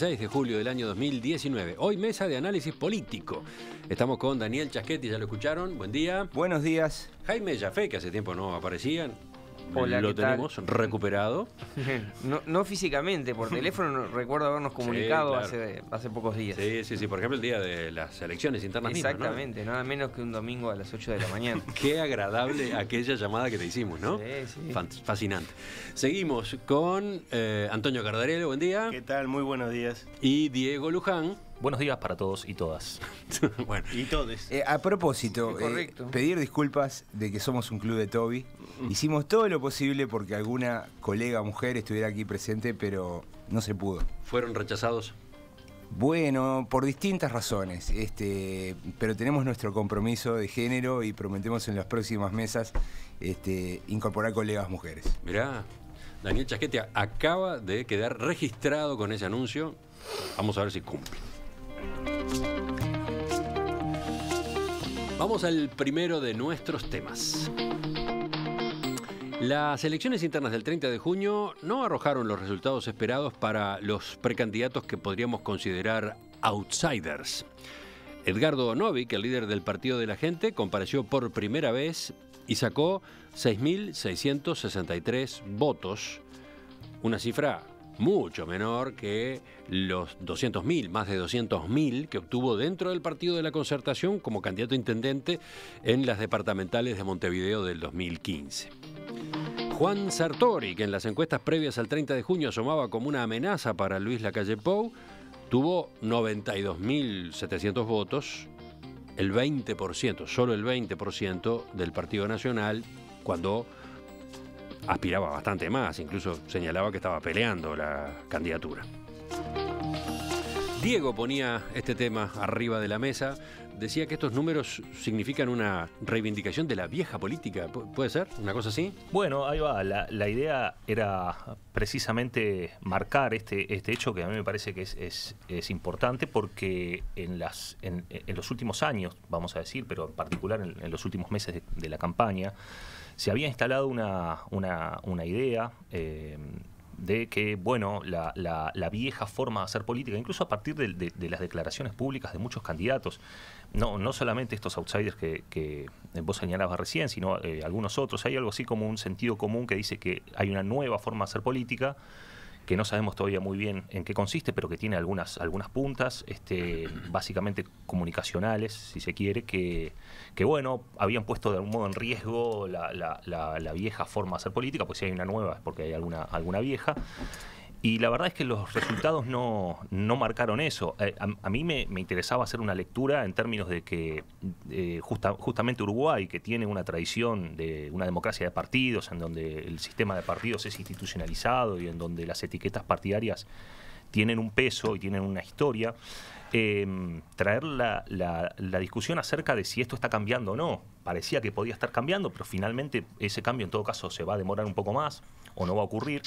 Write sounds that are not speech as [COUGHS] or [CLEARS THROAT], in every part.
de julio del año 2019. Hoy mesa de análisis político. Estamos con Daniel Chasquetti, ya lo escucharon. Buen día. Buenos días. Jaime Jafé, que hace tiempo no aparecían lo tenemos recuperado. [LAUGHS] no, físicamente, por [LAUGHS] teléfono recuerdo habernos comunicado hace, hace pocos días. Sí, sí, sí, por ejemplo el día de las elecciones internas. Exactamente, nada menos que un domingo a las 8 de la mañana. [LAUGHS] Qué agradable aquella llamada que te hicimos, ¿no? Sí, sí. fascinante. Seguimos con eh, Antonio Cardarello, buen día. ¿Qué tal? Muy buenos días. Y Diego Luján. Buenos días para todos y todas. [LAUGHS] bueno. Y todos. Eh, a propósito, eh, pedir disculpas de que somos un club de Toby. Mm. Hicimos todo lo posible porque alguna colega mujer estuviera aquí presente, pero no se pudo. ¿Fueron rechazados? Bueno, por distintas razones, este, pero tenemos nuestro compromiso de género y prometemos en las próximas mesas este, incorporar colegas mujeres. Mirá, Daniel Chasquete acaba de quedar registrado con ese anuncio. Vamos a ver si cumple. Vamos al primero de nuestros temas. Las elecciones internas del 30 de junio no arrojaron los resultados esperados para los precandidatos que podríamos considerar outsiders. Edgardo Novik, el líder del Partido de la Gente, compareció por primera vez y sacó 6.663 votos, una cifra mucho menor que los 200.000, más de 200.000 que obtuvo dentro del Partido de la Concertación como candidato a intendente en las departamentales de Montevideo del 2015. Juan Sartori, que en las encuestas previas al 30 de junio asomaba como una amenaza para Luis Lacalle Pou, tuvo 92.700 votos, el 20%, solo el 20% del Partido Nacional, cuando aspiraba bastante más, incluso señalaba que estaba peleando la candidatura. Diego ponía este tema arriba de la mesa, decía que estos números significan una reivindicación de la vieja política, ¿puede ser? ¿Una cosa así? Bueno, ahí va, la, idea era precisamente marcar este, este hecho que a mí me parece que es, es, importante porque en, las, en, los últimos años, vamos a decir, pero en particular en, los últimos meses de la campaña, se había instalado una, una, una idea eh, de que, bueno, la, la, vieja forma de hacer política, incluso a partir de, las declaraciones públicas de muchos candidatos, no, no solamente estos outsiders que, vos señalabas recién, sino eh, algunos otros, hay algo así como un sentido común que dice que hay una nueva forma de hacer política que no sabemos todavía muy bien en qué consiste, pero que tiene algunas, algunas puntas, este, básicamente comunicacionales, si se quiere, que, que bueno, habían puesto de algún modo en riesgo la, la vieja forma de hacer política, pues si hay una nueva es porque hay alguna, alguna vieja. Y la verdad es que los resultados no, marcaron eso. Eh, a, mí me, interesaba hacer una lectura en términos de que eh, justamente Uruguay, que tiene una tradición de una democracia de partidos, en donde el sistema de partidos es institucionalizado y en donde las etiquetas partidarias tienen un peso y tienen una historia, eh, traer la, discusión acerca de si esto está cambiando o no. Parecía que podía estar cambiando, pero finalmente ese cambio en todo caso se va a demorar un poco más o no va a ocurrir.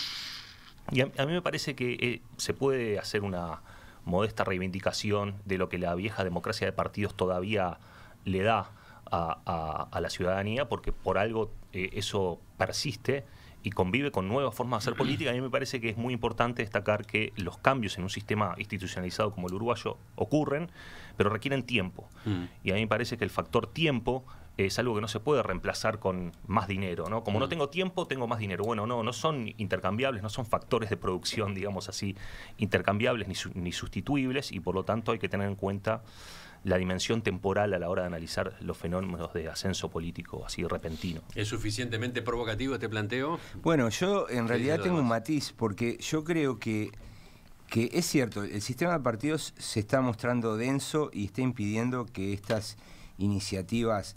Y a, mí me parece que eh, se puede hacer una modesta reivindicación de lo que la vieja democracia de partidos todavía le da a, la ciudadanía, porque por algo eh, eso persiste y convive con nuevas formas de hacer política. A mí me parece que es muy importante destacar que los cambios en un sistema institucionalizado como el uruguayo ocurren, pero requieren tiempo. Mm. Y a mí me parece que el factor tiempo es algo que no se puede reemplazar con más dinero, ¿no? Como no mm. tengo tiempo, tengo más dinero. Bueno, no, no son intercambiables, no son factores de producción, digamos así, intercambiables ni, sustituibles y por lo tanto hay que tener en cuenta la dimensión temporal a la hora de analizar los fenómenos de ascenso político así repentino. ¿Es suficientemente provocativo este planteo? Bueno, yo en realidad tengo un matiz, porque yo creo que, que es cierto, el sistema de partidos se está mostrando denso y está impidiendo que estas iniciativas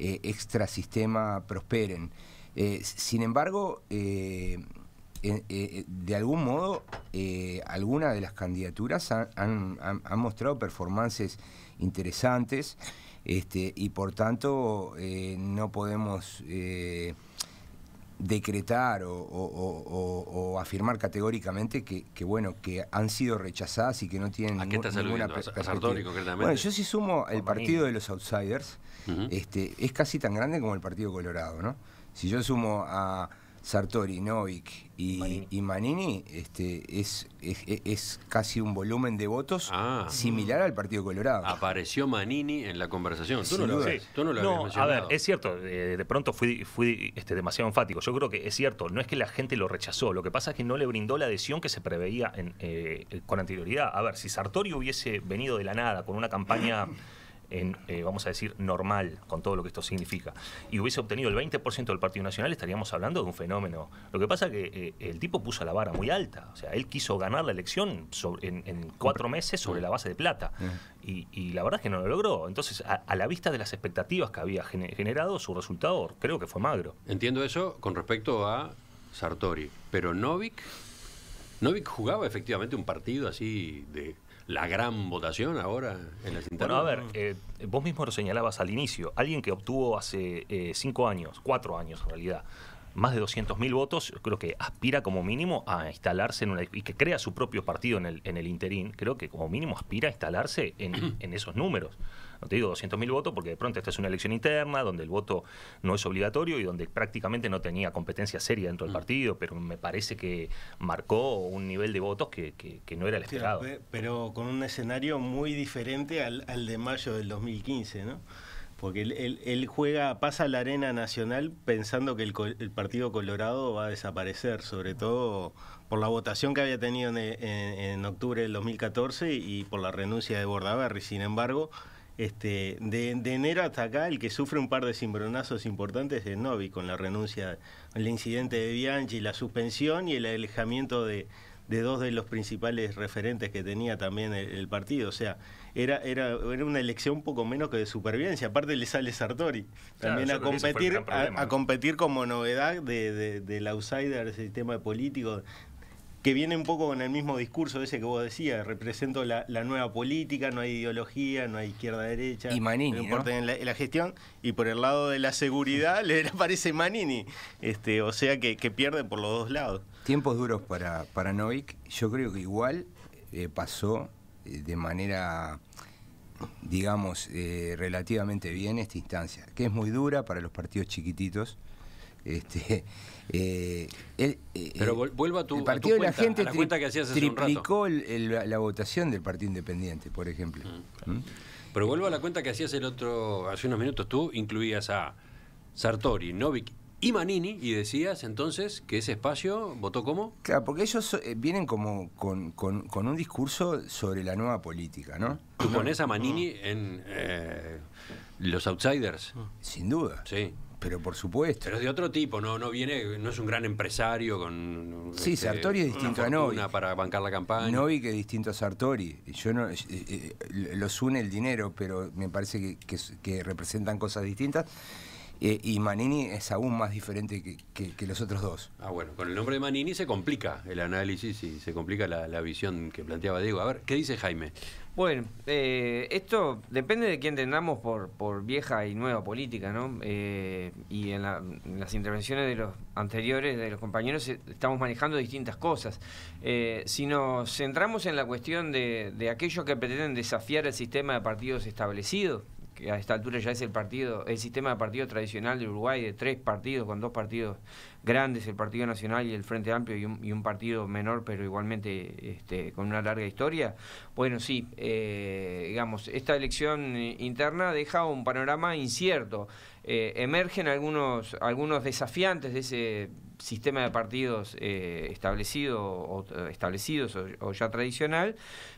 eh, extrasistema prosperen. Eh, sin embargo, eh, de algún modo, algunas de las candidaturas han, mostrado performances interesantes este, y por tanto no podemos decretar o, afirmar categóricamente que, bueno que han sido rechazadas y que no tienen ¿A qué estás bueno yo sí sumo el partido de los outsiders este es casi tan grande como el partido colorado no si yo sumo a Sartori, Novik y Manini, este, es, es, casi un volumen de votos ah. similar al Partido Colorado. Apareció Manini en la conversación. Tú no, lo, tú A ver, es cierto, eh, de pronto fui, este, demasiado enfático. Yo creo que es cierto, no es que la gente lo rechazó, lo que pasa es que no le brindó la adhesión que se preveía eh, con anterioridad. A ver, si Sartori hubiese venido de la nada con una campaña... [LAUGHS] en, eh, vamos a decir, normal, con todo lo que esto significa, y hubiese obtenido el 20% del Partido Nacional, estaríamos hablando de un fenómeno. Lo que pasa es que eh, el tipo puso la vara muy alta, o sea, él quiso ganar la elección en, cuatro meses sobre mm. la base de plata, mm. y, la verdad es que no lo logró. Entonces, a, a la vista de las expectativas que había generado, su resultado creo que fue magro. Entiendo eso con respecto a Sartori, pero Novik... Novik jugaba efectivamente un partido así de la gran votación ahora en el internas. Bueno, a ver, eh, vos mismo lo señalabas al inicio, alguien que obtuvo hace eh, cinco años, cuatro años en realidad, más de 200.000 votos, creo que aspira como mínimo a instalarse en una... y que crea su propio partido en el, en el interín, creo que como mínimo aspira a instalarse en, [CLEARS THROAT] en esos números no te digo 200.000 votos, porque de pronto esta es una elección interna donde el voto no es obligatorio y donde prácticamente no tenía competencia seria dentro del mm. partido, pero me parece que marcó un nivel de votos que, no era el esperado. pero con un escenario muy diferente al, de mayo del 2015, ¿no? Porque él, juega, pasa la arena nacional pensando que el, Partido Colorado va a desaparecer, sobre todo por la votación que había tenido en octubre del 2014 y por la renuncia de Bordaberry. Sin embargo, este, de, enero hasta acá, el que sufre un par de cimbronazos importantes es Novi, con la renuncia, el incidente de Bianchi, la suspensión y el alejamiento de, dos de los principales referentes que tenía también el, partido. O sea, era, era, era, una elección un poco menos que de supervivencia. Aparte le sale Sartori también a competir a, competir como novedad del outsider del sistema político, que viene un poco con el mismo discurso ese que vos decías, represento la, la nueva política, no hay ideología, no hay izquierda-derecha, no importa ¿no? en, la, la, gestión, y por el lado de la seguridad [LAUGHS] le aparece Manini, este, o sea que, pierde por los dos lados. Tiempos duros para, para Novik, yo creo que igual eh, pasó eh, de manera digamos, eh, relativamente bien esta instancia, que es muy dura para los partidos chiquititos, este, [LAUGHS] eh, el, eh, Pero vuelvo a tu, el partido de la gente que triplicó la votación del Partido Independiente, por ejemplo. Mm. ¿Mm? Pero vuelvo a la cuenta que hacías el otro hace unos minutos. Tú incluías a Sartori, Novik y Manini y decías entonces que ese espacio votó como. Claro, porque ellos eh, vienen como con, un discurso sobre la nueva política, ¿no? Tú pones a Manini en los outsiders. Sin duda. Sí. Pero por supuesto. Pero es de otro tipo, no, no viene, no es un gran empresario con. Sí, este, Sartori es distinto a Novi. para bancar la campaña. Novi que es distinto a Sartori. Yo no, eh, eh, los une el dinero, pero me parece que, representan cosas distintas. Eh, y Manini es aún más diferente que, los otros dos. Ah, bueno, con el nombre de Manini se complica el análisis y se complica la, la visión que planteaba Diego. A ver, ¿qué dice Jaime? Bueno, eh, esto depende de quién entendamos por, por vieja y nueva política, ¿no? Eh, y en, las intervenciones de los anteriores, de los compañeros, eh, estamos manejando distintas cosas. Eh, si nos centramos en la cuestión de, de aquellos que pretenden desafiar el sistema de partidos establecidos, que a esta altura ya es el partido, el sistema de partido tradicional de Uruguay, de tres partidos, con dos partidos grandes, el Partido Nacional y el Frente Amplio, y un, partido menor, pero igualmente este, con una larga historia. Bueno, sí, eh, digamos, esta elección eh, interna deja un panorama incierto. Eh, emergen algunos, algunos desafiantes de ese sistema de partidos eh, establecido o, eh, establecidos o, ya tradicional,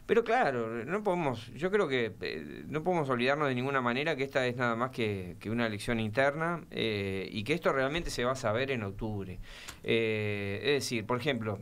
pero claro, no podemos, yo creo que eh, no podemos olvidarnos de ninguna manera que esta es nada más que, una elección interna y que esto realmente se va a saber en octubre. es decir, por ejemplo,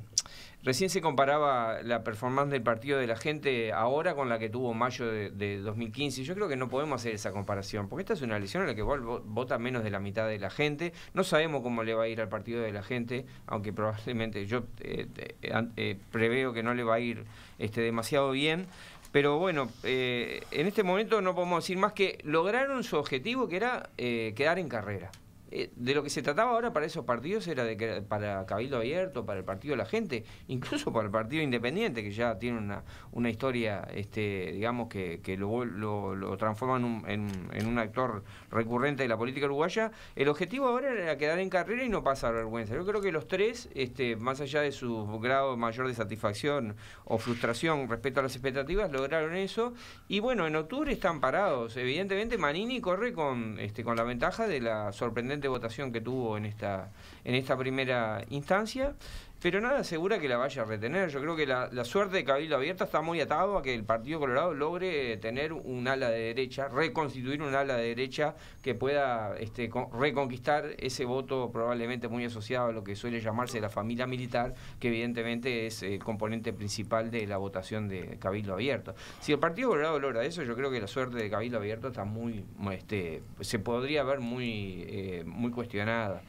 Recién se comparaba la performance del partido de la gente ahora con la que tuvo mayo de, 2015. Yo creo que no podemos hacer esa comparación, porque esta es una elección en la que vota menos de la mitad de la gente. No sabemos cómo le va a ir al partido de la gente, aunque probablemente yo eh, eh, eh, preveo que no le va a ir este, demasiado bien. Pero bueno, en este momento no podemos decir más que lograron su objetivo, que era quedar en carrera. Eh, de lo que se trataba ahora para esos partidos era de que, para Cabildo Abierto, para el Partido de la Gente, incluso para el Partido Independiente, que ya tiene una, una historia, este, digamos, que, lo, lo, transforma en un, actor recurrente de la política uruguaya. El objetivo ahora era quedar en carrera y no pasar vergüenza. Yo creo que los tres, este, más allá de su grado mayor de satisfacción o frustración respecto a las expectativas, lograron eso. Y bueno, en octubre están parados. Evidentemente, Manini corre con, este, con la ventaja de la sorprendente votación que tuvo en esta, en esta primera instancia pero nada asegura que la vaya a retener. Yo creo que la, suerte de Cabildo Abierto está muy atado a que el Partido Colorado logre tener un ala de derecha, reconstituir un ala de derecha que pueda este, reconquistar ese voto probablemente muy asociado a lo que suele llamarse la familia militar, que evidentemente es el componente principal de la votación de Cabildo Abierto. Si el Partido Colorado logra eso, yo creo que la suerte de Cabildo Abierto está muy, este, se podría ver muy, eh, muy cuestionada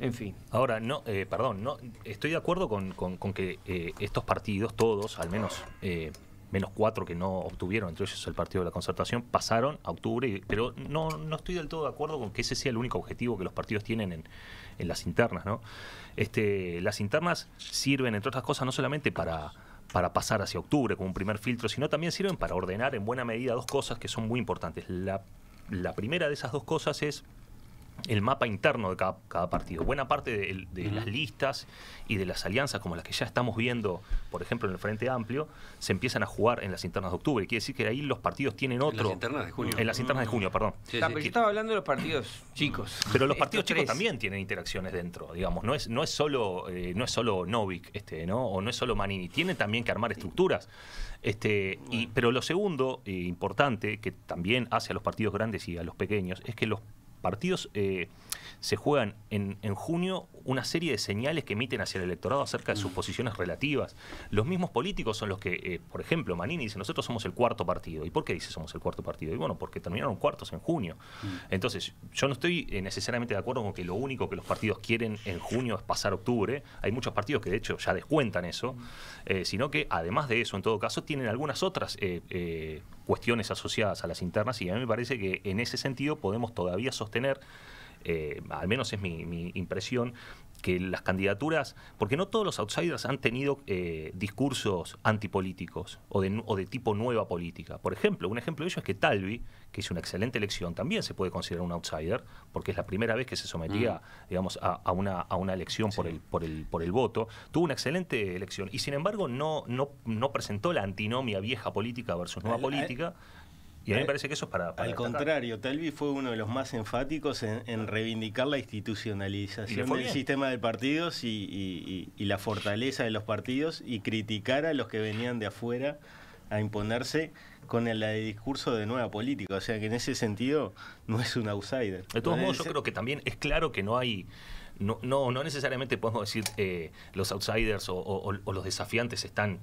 en fin. Ahora, no, eh, perdón, no, estoy de acuerdo con, que eh, estos partidos, todos, al menos eh, menos cuatro que no obtuvieron, entre ellos el Partido de la Concertación, pasaron a octubre, pero no, no estoy del todo de acuerdo con que ese sea el único objetivo que los partidos tienen en, las internas. ¿no? Este, las internas sirven, entre otras cosas, no solamente para para pasar hacia octubre como un primer filtro, sino también sirven para ordenar en buena medida dos cosas que son muy importantes. la primera de esas dos cosas es el mapa interno de cada, partido. Buena parte de, las listas y de las alianzas, como las que ya estamos viendo, por ejemplo, en el Frente Amplio, se empiezan a jugar en las internas de octubre. Quiere decir que ahí los partidos tienen otro. En las internas de junio. En las internas de junio, mm. perdón. Ah, yo estaba hablando de los partidos chicos. [LAUGHS] Pero los partidos chicos también tienen interacciones dentro, digamos. No es, no es solo, eh, no es Novik, este, ¿no? O no es solo Manini. Tienen también que armar estructuras. Este, y, pero lo segundo, eh, importante, que también hace a los partidos grandes y a los pequeños, es que los partidos. Eh, se juegan en, junio una serie de señales que emiten hacia el electorado acerca de sus mm. posiciones relativas. Los mismos políticos son los que, eh, por ejemplo, Manini dice, nosotros somos el cuarto partido. ¿Y por qué dice somos el cuarto partido? Y bueno, porque terminaron cuartos en junio. Mm. Entonces, yo no estoy eh, necesariamente de acuerdo con que lo único que los partidos quieren en junio es pasar octubre. Hay muchos partidos que de hecho ya descuentan eso, mm. eh, sino que además de eso, en todo caso, tienen algunas otras cuestiones asociadas a las internas y a mí me parece que en ese sentido podemos todavía sostener eh, al menos es mi, impresión, que las candidaturas, porque no todos los outsiders han tenido eh, discursos antipolíticos o de, tipo nueva política. Por ejemplo, un ejemplo de ello es que Talvi, que hizo una excelente elección, también se puede considerar un outsider, porque es la primera vez que se sometía, mm. digamos, a, una, elección por, el, por, el, voto. Tuvo una excelente elección y sin embargo no, presentó la antinomia vieja política versus nueva eh, política. Y a mí me eh, parece que eso es para... Al contrario, Talvi fue uno de los más enfáticos en, reivindicar la institucionalización del sistema de partidos y, la fortaleza de los partidos y criticar a los que venían de afuera a imponerse con el, discurso de nueva política. O sea que en ese sentido no es un outsider. De todos modos, yo creo que también es claro que no hay... No, no, necesariamente podemos decir eh, los outsiders o los desafiantes están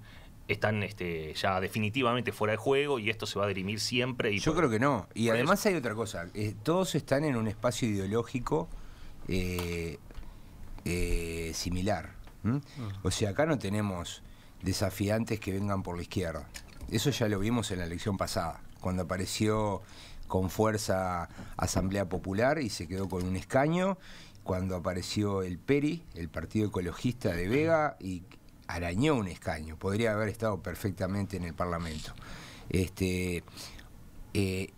están este, ya definitivamente fuera de juego y esto se va a dirimir siempre. Y Yo creo que no. Y además hay otra cosa. Eh, todos están en un espacio ideológico eh, eh, similar. Mm. O sea, acá no tenemos desafiantes que vengan por la izquierda. Eso ya lo vimos en la elección pasada, cuando apareció con fuerza Asamblea Popular y se quedó con un escaño, cuando apareció el PERI, el Partido Ecologista de Vega, y arañó un escaño, podría haber estado perfectamente en el Parlamento. Este, eh,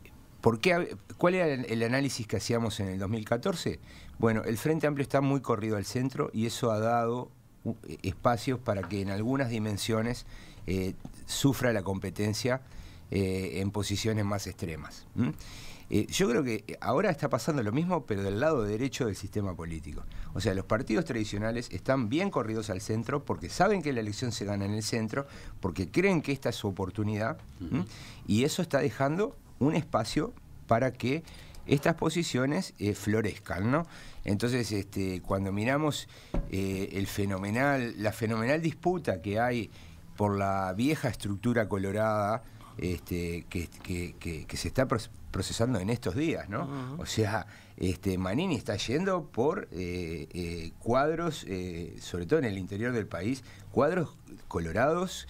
¿Cuál era el análisis que hacíamos en el 2014? Bueno, el Frente Amplio está muy corrido al centro y eso ha dado eh, espacios para que en algunas dimensiones eh, sufra la competencia en posiciones más extremas. Eh, yo creo que eh, ahora está pasando lo mismo, pero del lado derecho del sistema político. O sea, los partidos tradicionales están bien corridos al centro porque saben que la elección se gana en el centro, porque creen que esta es su oportunidad, y eso está dejando un espacio para que estas posiciones eh, florezcan, Entonces, este, cuando miramos el fenomenal, la fenomenal disputa que hay por la vieja estructura colorada este, que, se está procesando en estos días, ¿no? O sea, este, Manini está yendo por eh, eh, cuadros, eh, sobre todo en el interior del país, cuadros colorados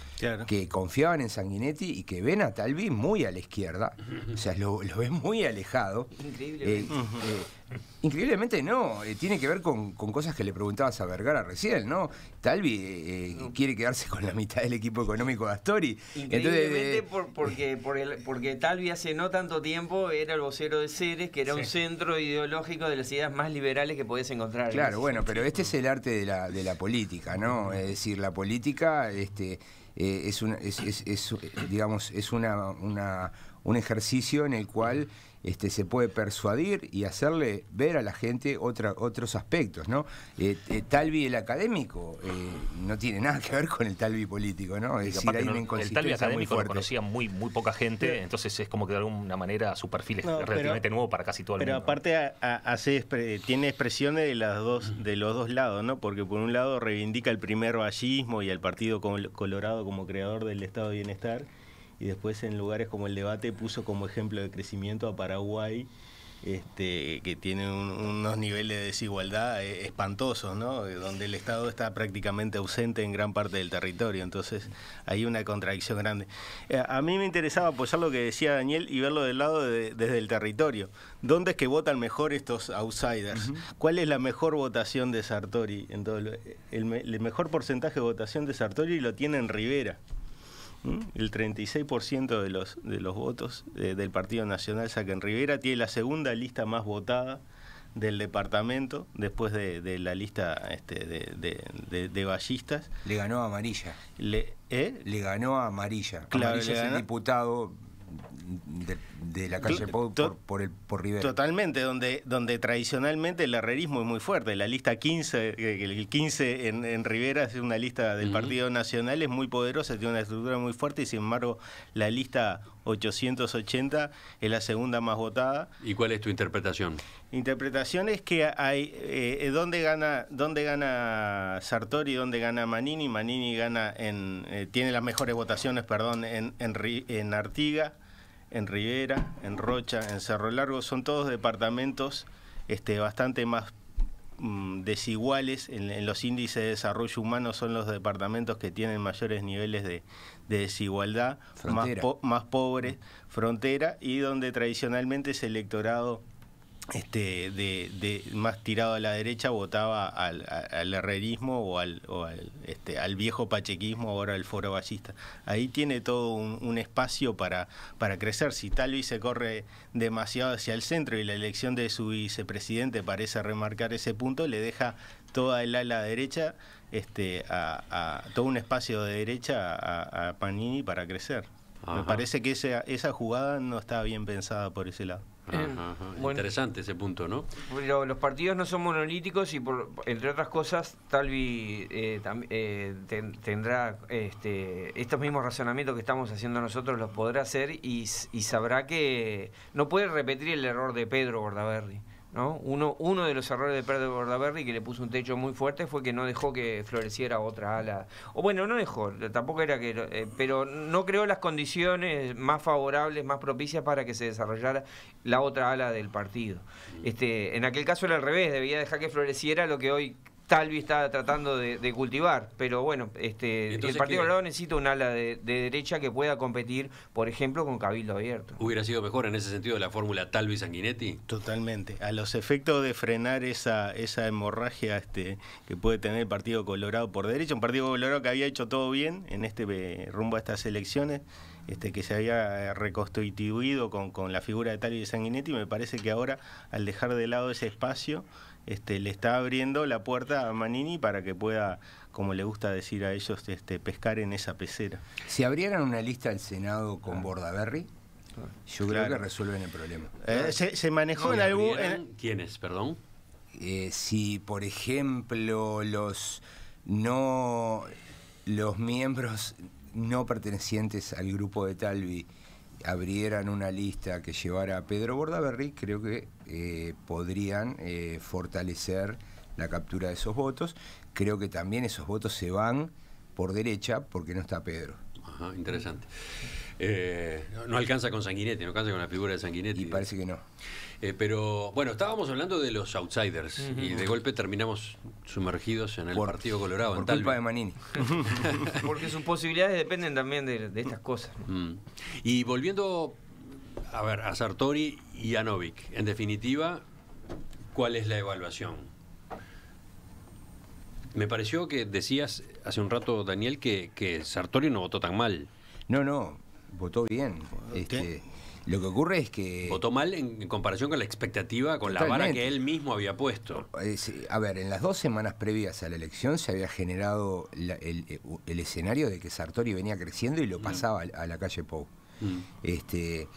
que confiaban en Sanguinetti y que ven a Talvi muy a la izquierda, o sea, lo, lo ven muy alejado. Increíblemente. Eh, eh, increíblemente no, eh, tiene que ver con, cosas que le preguntabas a Vergara recién, ¿no? Talvi quiere quedarse con la mitad del equipo económico de Astori. Increíblemente porque, Talvi hace no tanto tiempo era el vocero de Ceres, que era un centro ideológico de las ideas más liberales que podías encontrar. Claro, bueno, pero este es el arte de la, de la política, ¿no? Es decir, la política este, eh, es, un, es, es, es, eh, digamos, es una, una, un ejercicio en el cual este, se puede persuadir y hacerle ver a la gente otra, otros aspectos, ¿no? Eh, eh Talvi el académico eh, no tiene nada que ver con el Talvi político, ¿no? El Talvi académico muy lo conocía muy, poca gente, entonces es como que de alguna manera su perfil es relativamente nuevo para casi todo el mundo. Pero aparte tiene expresiones de, las dos, de los dos lados, ¿no? Porque por un lado reivindica el primer vallismo y el Partido Colorado como creador del Estado de Bienestar, y después en lugares como el debate puso como ejemplo de crecimiento a Paraguay, este, que tiene unos niveles de desigualdad eh, espantosos, ¿no? Eh, donde el Estado está prácticamente ausente en gran parte del territorio, entonces hay una contradicción grande. Eh, a mí me interesaba apoyar lo que decía Daniel y verlo del lado desde el territorio. ¿Dónde es que votan mejor estos outsiders? ¿Cuál es la mejor votación de Sartori? Entonces, el, el mejor porcentaje de votación de Sartori lo tiene en Rivera. ¿Mm? El 36% de los, de los votos eh, del Partido Nacional en Rivera tiene la segunda lista más votada del departamento después de, de la lista este, de, de, ballistas. Le ganó a Amarilla. Le, ¿eh? le ganó a Amarilla. Claro, es el diputado de la calle Pau por, por, el, por Rivera. Totalmente, donde, donde tradicionalmente el herrerismo es muy fuerte. La lista 15, eh, el 15 en, en Rivera es una lista del Partido Nacional, es muy poderosa, tiene una estructura muy fuerte y sin embargo la lista 880 es la segunda más votada. ¿Y cuál es tu interpretación? Interpretación es que hay eh, eh, dónde gana dónde gana Sartori, dónde gana Manini, Manini gana en tiene las mejores votaciones, perdón, en, en, en Artiga en Rivera, en Rocha, en Cerro Largo, son todos departamentos este, bastante más mm, desiguales en, los índices de desarrollo humano, son los departamentos que tienen mayores niveles de, desigualdad, más, más pobres, frontera, y donde tradicionalmente es electorado este, de, más tirado a la derecha votaba al, herrerismo o al, al, este, al viejo pachequismo, ahora al foro ballista. Ahí tiene todo un, espacio para, para crecer. Si tal vez se corre demasiado hacia el centro y la elección de su vicepresidente parece remarcar ese punto, le deja toda el ala derecha, este, a, todo un espacio de derecha a, Panini para crecer. Me parece que esa, esa jugada no estaba bien pensada por ese lado. Eh, Interesante ese punto, ¿no? Pero los partidos no son monolíticos y, por, entre otras cosas, Talvi eh, eh tendrá este, estos mismos razonamientos que estamos haciendo nosotros, los podrá hacer y, sabrá que no puede repetir el error de Pedro Bordaberry. Uno, uno de los errores de Pedro Bordaberry que le puso un techo muy fuerte fue que no dejó que floreciera otra ala. O bueno, no dejó, tampoco era que. Eh, pero no creó las condiciones más favorables, más propicias para que se desarrollara la otra ala del partido. Este, en aquel caso era al revés, debía dejar que floreciera lo que hoy Talvi está tratando de, cultivar, pero bueno, este, el Partido Colorado necesita un ala de, derecha que pueda competir, por ejemplo, con Cabildo Abierto. ¿Hubiera sido mejor en ese sentido la fórmula Talvi-Sanguinetti? Totalmente. A los efectos de frenar esa, esa hemorragia este, que puede tener el Partido Colorado por derecha, un Partido Colorado que había hecho todo bien en este eh, rumbo a estas elecciones, este, que se había eh, reconstituido con, con la figura de Talvi Sanguinetti, me parece que ahora, al dejar de lado ese espacio, este, le está abriendo la puerta a Manini para que pueda, como le gusta decir a ellos, este, pescar en esa pecera. Si abrieran una lista al Senado con ah. Bordaberry, yo creo que resuelven el problema. Eh, se, manejó en algún... ¿Quiénes, perdón? Eh, si, por ejemplo, los no los miembros no pertenecientes al grupo de Talvi abrieran una lista que llevara a Pedro Bordaberry, creo que eh, podrían eh, fortalecer la captura de esos votos. Creo que también esos votos se van por derecha porque no está Pedro. Ajá, interesante. Eh, no, alcanza con Sanguinetti, no alcanza con la figura de Sanguinetti. Y parece que no. Eh, pero bueno, estábamos hablando de los outsiders y de golpe terminamos sumergidos en el Partido Colorado. Por en culpa de Manini. [LAUGHS] Porque sus posibilidades dependen también de, estas cosas. Mm. Y volviendo a ver, a Sartori y a Novik, en definitiva, ¿cuál es la evaluación? Me pareció que decías hace un rato, Daniel, que, Sartori no votó tan mal. No, no, votó bien. Lo que ocurre es que... Votó mal en, comparación con la expectativa, con la vara que él mismo había puesto. Eh, a ver, en las dos semanas previas a la elección se había generado eh, el, escenario de que Sartori venía creciendo y lo mm. pasaba a la calle Pou. Mm. Este,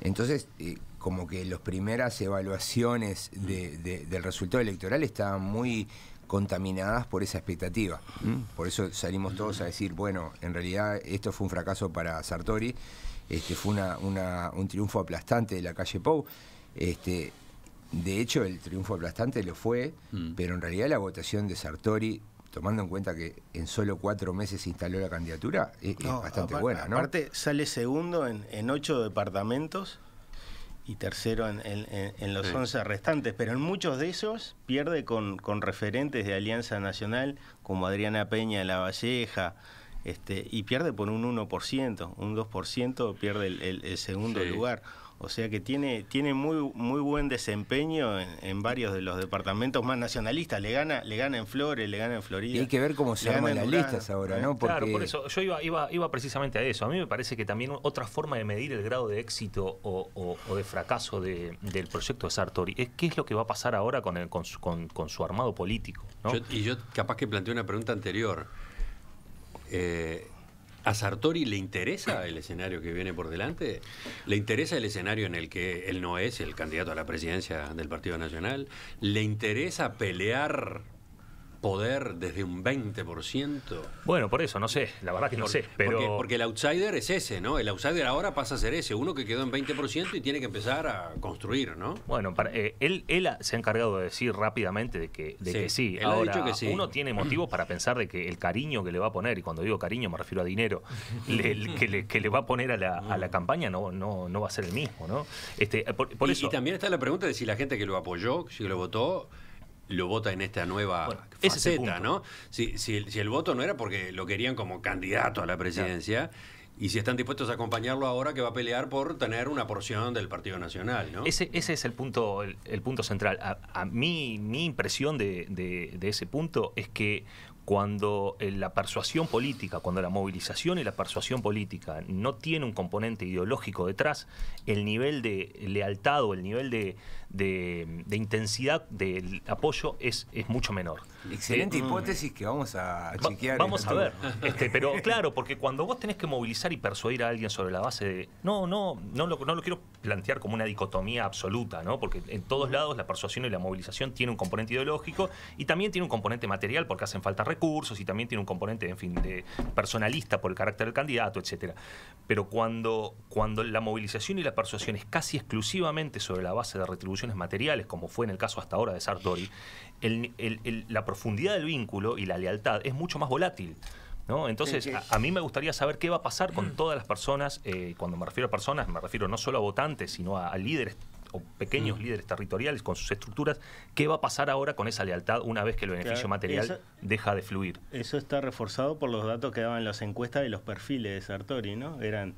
entonces, eh, como que las primeras evaluaciones del resultado electoral estaban muy contaminadas por esa expectativa. Mm. Por eso salimos todos a decir, bueno, en realidad esto fue un fracaso para Sartori este, fue una, un triunfo aplastante de la calle Pou. Este, de hecho, el triunfo aplastante lo fue, mm. pero en realidad la votación de Sartori, tomando en cuenta que en solo cuatro meses se instaló la candidatura, es, bastante buena, ¿no? Aparte, sale segundo en, en ocho departamentos y tercero en, los once restantes, pero en muchos de esos pierde con, con referentes de Alianza Nacional como Adriana Peña de La Valleja, este, y pierde por un 1%, un 2% pierde el, segundo lugar. O sea que tiene, tiene muy, muy buen desempeño en, varios de los departamentos más nacionalistas. Le gana, le gana en Flores, le gana en Florida. Y hay que ver cómo se arman las listas ahora, ¿eh? ¿no? Claro, por eso yo iba, iba, iba precisamente a eso. A mí me parece que también otra forma de medir el grado de éxito o, de fracaso del proyecto de Sartori es qué es lo que va a pasar ahora con, el, con, su, armado político. y yo capaz que planteé una pregunta anterior. Eh, ¿A Sartori le interesa el escenario que viene por delante? ¿Le interesa el escenario en el que él no es el candidato a la presidencia del Partido Nacional? ¿Le interesa pelear poder desde un 20%? Bueno, por eso, no sé, la verdad que no sé. Pero... Porque, el outsider es ese, ¿no? El outsider ahora pasa a ser ese, uno que quedó en 20% y tiene que empezar a construir, ¿no? Bueno, eh, él, se ha encargado de decir rápidamente de que, sí, Él ha dicho que sí. uno tiene motivos para pensar de que el cariño que le va a poner, y cuando digo cariño me refiero a dinero, [LAUGHS] que, le, va a poner a la, campaña no, no, va a ser el mismo, ¿no? Este, y, y también está la pregunta de si la gente que lo apoyó, si lo votó, lo vota en esta nueva faceta, ¿no? Si, el voto no era porque lo querían como candidato a la presidencia. Y si están dispuestos a acompañarlo ahora que va a pelear por tener una porción del Partido Nacional, ¿no? Ese, ese es el punto, el, punto central. A, mí, mi impresión de, de ese punto es que cuando eh, la persuasión política, cuando la movilización y la persuasión política no tiene un componente ideológico detrás, el nivel de lealtad o el nivel de, de, intensidad del apoyo es, es mucho menor. Excelente eh, mm. hipótesis que vamos a chequear. vamos a ver. Este, pero [LAUGHS] claro, porque cuando vos tenés que movilizar y persuadir a alguien sobre la base de. No, no, no lo, no lo quiero plantear como una dicotomía absoluta, ¿no? Porque en todos lados la persuasión y la movilización tiene un componente ideológico y también tiene un componente material porque hacen falta recursos y también tiene un componente, en fin, de personalista por el carácter del candidato, etcétera. Pero cuando, cuando la movilización y la persuasión es casi exclusivamente sobre la base de retribución materiales, como fue en el caso hasta ahora de Sartori, la profundidad del vínculo y la lealtad es mucho más volátil. ¿No? Entonces, a, mí me gustaría saber qué va a pasar con todas las personas, eh, cuando me refiero a personas, me refiero no solo a votantes, sino a, líderes o pequeños mm. líderes territoriales con sus estructuras, ¿qué va a pasar ahora con esa lealtad una vez que el beneficio material deja de fluir? Eso está reforzado por los datos que daban las encuestas y los perfiles de Sartori, ¿no? Eran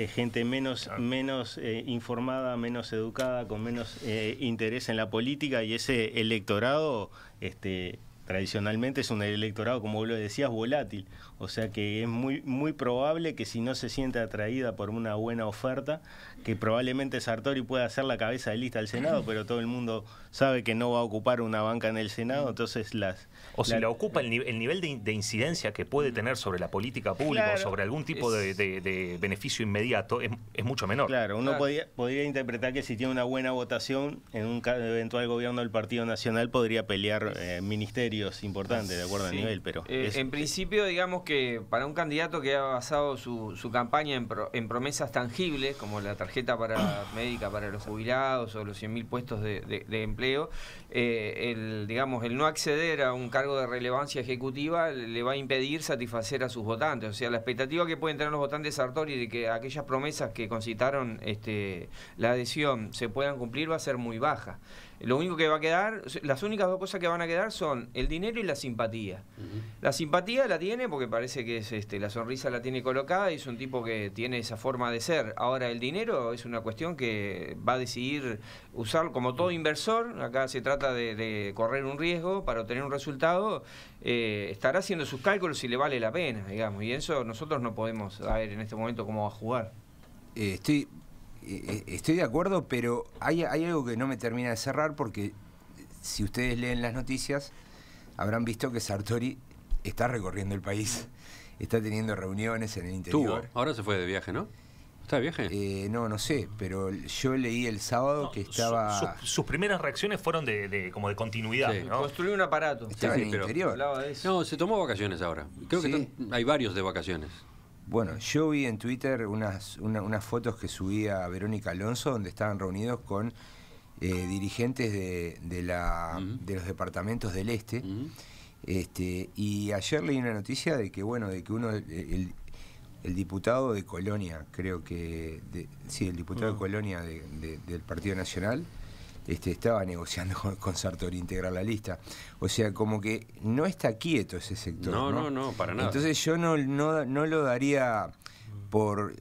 eh, gente menos, menos eh, informada, menos educada, con menos eh, interés en la política y ese electorado este, tradicionalmente es un electorado, como vos lo decías, volátil. O sea que es muy, muy probable que si no se siente atraída por una buena oferta, que probablemente Sartori pueda ser la cabeza de lista al Senado, pero todo el mundo sabe que no va a ocupar una banca en el Senado, entonces las... O si la, ocupa, el, nivel, de, incidencia que puede mm. tener sobre la política pública o sobre algún tipo de, beneficio inmediato es, mucho menor. Claro, uno Podría, interpretar que si tiene una buena votación, en un eventual gobierno del Partido Nacional podría pelear eh, ministerio es importantes, de acuerdo a nivel, pero... Eh, en eh, principio, digamos que para un candidato que ha basado su, campaña en, promesas tangibles, como la tarjeta para [COUGHS] médica para los jubilados o los 100.000 puestos de, empleo, eh, el, digamos, el no acceder a un cargo de relevancia ejecutiva le va a impedir satisfacer a sus votantes. O sea, la expectativa que pueden tener los votantes Sartori de que aquellas promesas que concitaron este, la adhesión se puedan cumplir va a ser muy baja. Lo único que va a quedar, las únicas dos cosas que van a quedar son el dinero y la simpatía. La simpatía la tiene porque parece que es este, la sonrisa la tiene colocada y es un tipo que tiene esa forma de ser. Ahora, el dinero es una cuestión que va a decidir usar como todo inversor. Acá se trata de, correr un riesgo para obtener un resultado. Eh, estará haciendo sus cálculos si le vale la pena, digamos. Y eso nosotros no podemos saber en este momento cómo va a jugar. Eh, estoy, eh, estoy de acuerdo, pero hay, hay algo que no me termina de cerrar porque si ustedes leen las noticias, habrán visto que Sartori está recorriendo el país, está teniendo reuniones en el interior. ahora se fue de viaje, ¿no? ¿Está de viaje? Eh, no, no sé, pero yo leí el sábado que estaba. sus primeras reacciones fueron de, como de continuidad. ¿no? Construyó un aparato. Estaba en el interior. No, se tomó vacaciones ahora. Creo que hay varios de vacaciones. Bueno, yo vi en Twitter unas, unas fotos que subía Verónica Alonso donde estaban reunidos con eh, dirigentes de, la, de, los departamentos del este. este, y ayer leí una noticia de que, bueno, de que uno, el, diputado de Colonia, creo que, sí, el diputado de Colonia del Partido Nacional, este, estaba negociando [LAUGHS] con, Sartori integrar la lista. O sea, como que no está quieto ese sector. No, no, no, no para nada. Entonces yo no, no, no lo daría por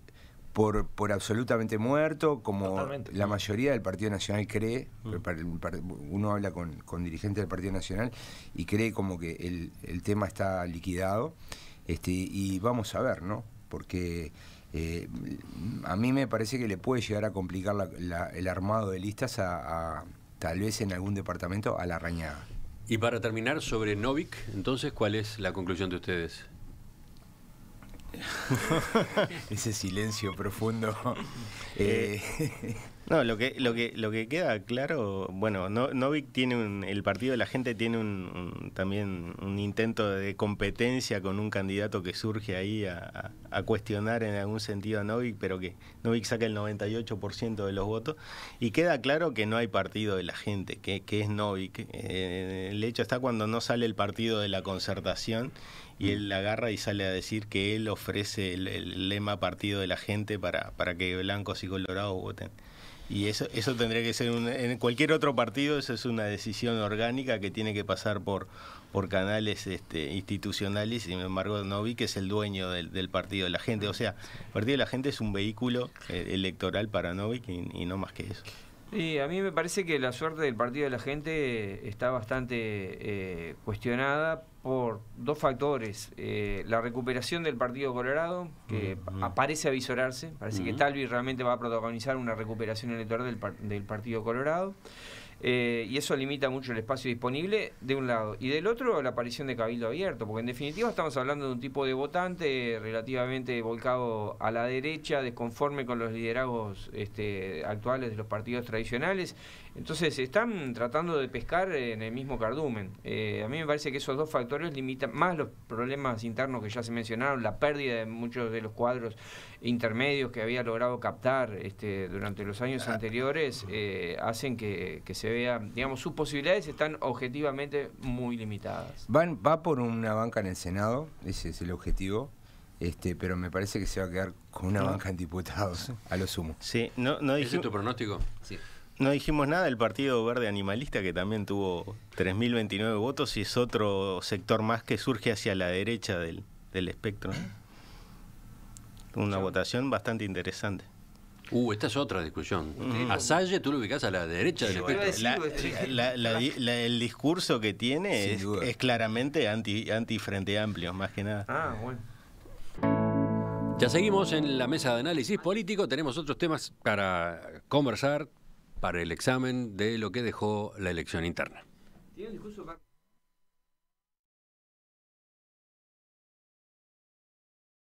por, por absolutamente muerto, como la mayoría del Partido Nacional cree, mm. uno habla con, con, dirigentes del Partido Nacional y cree como que el, tema está liquidado, este, y vamos a ver, ¿no? Porque eh, a mí me parece que le puede llegar a complicar el armado de listas a, tal vez en algún departamento, a la rañada. Y para terminar, sobre Novik, entonces, ¿cuál es la conclusión de ustedes? [LAUGHS] Ese silencio profundo. Eh, eh. No, lo que, lo que, lo que queda claro, bueno, Novik tiene un, el partido de la gente tiene un, también un intento de competencia con un candidato que surge ahí a, cuestionar en algún sentido a Novik, pero que Novik saca el 98% de los votos y queda claro que no hay partido de la gente, que, es Novik. Eh, el hecho está cuando no sale el partido de la concertación y él agarra y sale a decir que él ofrece el, lema partido de la gente para, para que blancos y colorados voten. Y eso, eso tendría que ser en cualquier otro partido, eso es una decisión orgánica que tiene que pasar por, por canales este, institucionales. Sin embargo, Novik es el dueño del, partido de la gente. O sea, el partido de la gente es un vehículo eh, electoral para Novik y, no más que eso. Y a mí me parece que la suerte del Partido de la Gente está bastante eh, cuestionada por dos factores. Eh, la recuperación del Partido Colorado, que aparece parece avisorarse, parece que Talvi realmente va a protagonizar una recuperación electoral del, Partido Colorado. Eh, y eso limita mucho el espacio disponible de un lado. Y del otro, la aparición de Cabildo Abierto, porque en definitiva estamos hablando de un tipo de votante relativamente volcado a la derecha, desconforme con los liderazgos este, actuales de los partidos tradicionales entonces, están tratando de pescar en el mismo cardumen. Eh, a mí me parece que esos dos factores limitan más los problemas internos que ya se mencionaron, la pérdida de muchos de los cuadros intermedios que había logrado captar este, durante los años anteriores, eh, hacen que, se vea, digamos, sus posibilidades están objetivamente muy limitadas. va por una banca en el Senado, ese es el objetivo. Este, pero me parece que se va a quedar con una banca en diputados, a lo sumo. Sí, no, no dije... es tu pronóstico? Sí. No dijimos nada El Partido Verde Animalista, que también tuvo 3.029 votos y es otro sector más que surge hacia la derecha del, espectro. Una votación bastante interesante. Uh, esta es otra discusión. Mm. A Salle tú lo ubicas a la derecha del espectro. el discurso que tiene es, claramente anti, anti Frente Amplio, más que nada. Ah, bueno. Ya seguimos en la mesa de análisis político. Tenemos otros temas para conversar para el examen de lo que dejó la elección interna.